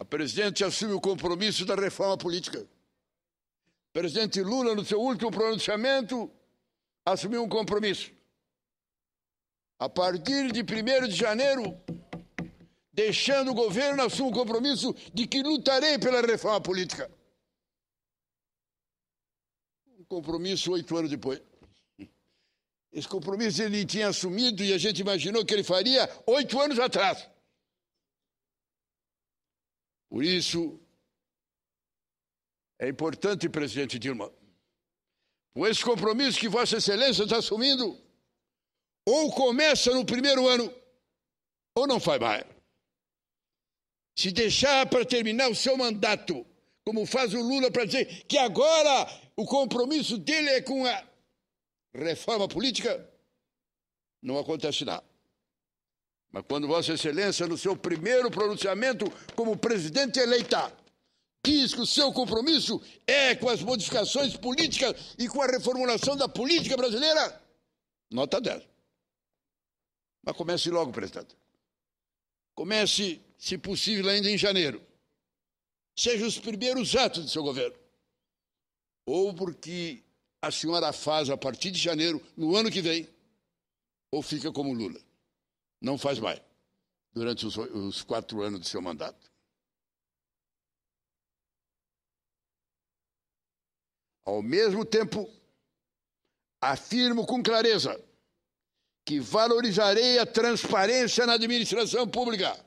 A presidente assume o compromisso da reforma política. O presidente Lula, no seu último pronunciamento, assumiu um compromisso. A partir de 1 de janeiro, deixando o governo, assumo o compromisso de que lutarei pela reforma política. Um compromisso oito anos depois. Esse compromisso ele tinha assumido e a gente imaginou que ele faria oito anos atrás. Por isso, é importante, presidente Dilma, com esse compromisso que Vossa Excelência está assumindo, ou começa no primeiro ano, ou não faz mais. Se deixar para terminar o seu mandato, como faz o Lula para dizer que agora o compromisso dele é com a reforma política, não acontece nada. Mas quando Vossa Excelência, no seu primeiro pronunciamento como presidente eleita, diz que o seu compromisso é com as modificações políticas e com a reformulação da política brasileira, nota 10. Mas comece logo, presidente. Comece, se possível, ainda em janeiro. Sejam os primeiros atos do seu governo. Ou porque a senhora faz a partir de janeiro, no ano que vem, ou fica como Lula. Não faz mais, durante os, os quatro anos de seu mandato. Ao mesmo tempo, afirmo com clareza que valorizarei a transparência na administração pública.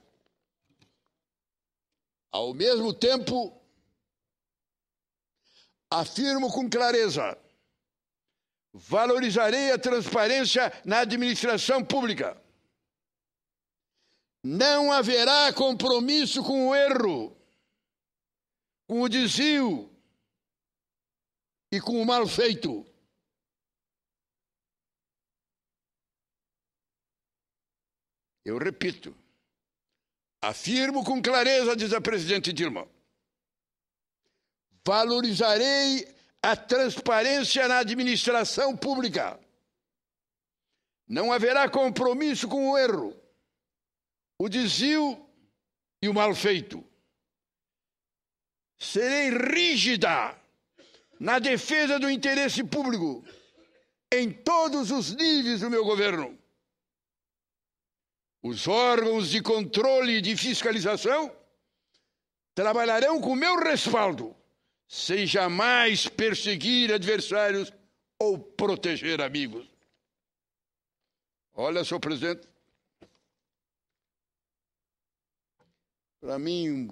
Ao mesmo tempo, afirmo com clareza, valorizarei a transparência na administração pública. Não haverá compromisso com o erro, com o desvio e com o mal feito. Eu repito, afirmo com clareza, diz a presidente Dilma, valorizarei a transparência na administração pública. Não haverá compromisso com o erro, o desvio e o mal feito. Serei rígida na defesa do interesse público em todos os níveis do meu governo. Os órgãos de controle e de fiscalização trabalharão com meu respaldo, sem jamais perseguir adversários ou proteger amigos. Olha, senhor presidente, para mim,